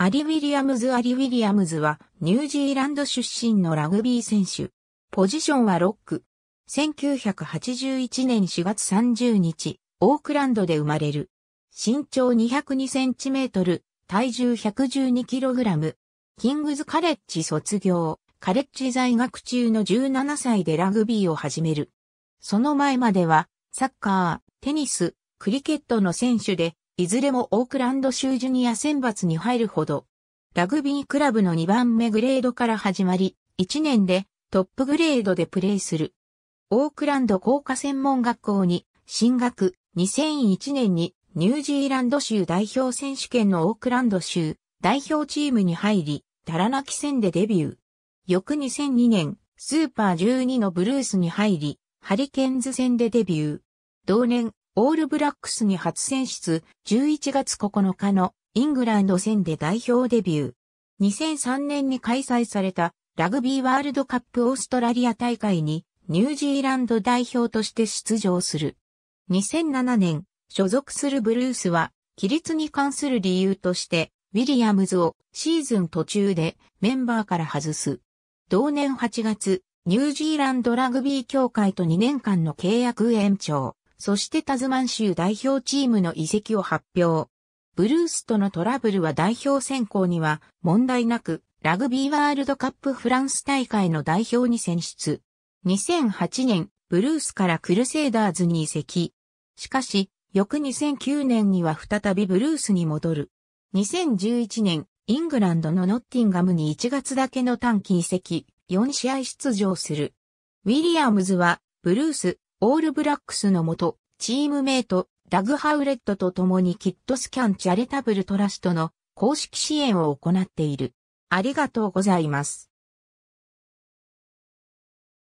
アリ・ウィリアムズ・アリ・ウィリアムズはニュージーランド出身のラグビー選手。ポジションはロック。1981年4月30日、オークランドで生まれる。身長202センチメートル、体重112キログラム。キングズカレッジ卒業、カレッジ在学中の17歳でラグビーを始める。その前までは、サッカー、テニス、クリケットの選手で、いずれもオークランド州ジュニア選抜に入るほど、ラグビークラブの2番目グレードから始まり、1年でトップグレードでプレーする。オークランド工科専門学校に進学2001年にニュージーランド州代表選手権のオークランド州代表チームに入り、タラナキ戦でデビュー。翌2002年、スーパー12のブルースに入り、ハリケーンズ戦でデビュー。同年、オールブラックスに初選出、11月9日のイングランド戦で代表デビュー。2003年に開催されたラグビーワールドカップオーストラリア大会にニュージーランド代表として出場する。2007年、所属するブルースは、規律に関する理由として、ウィリアムズをシーズン途中でメンバーから外す。同年8月、ニュージーランドラグビー協会と2年間の契約延長。そしてタズマン州代表チームの移籍を発表。ブルースとのトラブルは代表選考には問題なく、ラグビーワールドカップフランス大会の代表に選出。2008年、ブルースからクルセイダーズに移籍。しかし、翌2009年には再びブルースに戻る。2011年、イングランドのノッティンガムに1月だけの短期移籍、4試合出場する。ウィリアムズは、ブルース、オールブラックスのもと、チームメイト、ダグ・ハウレットと共にキットスキャンチャレタブルトラストの公式支援を行っている。ありがとうございます。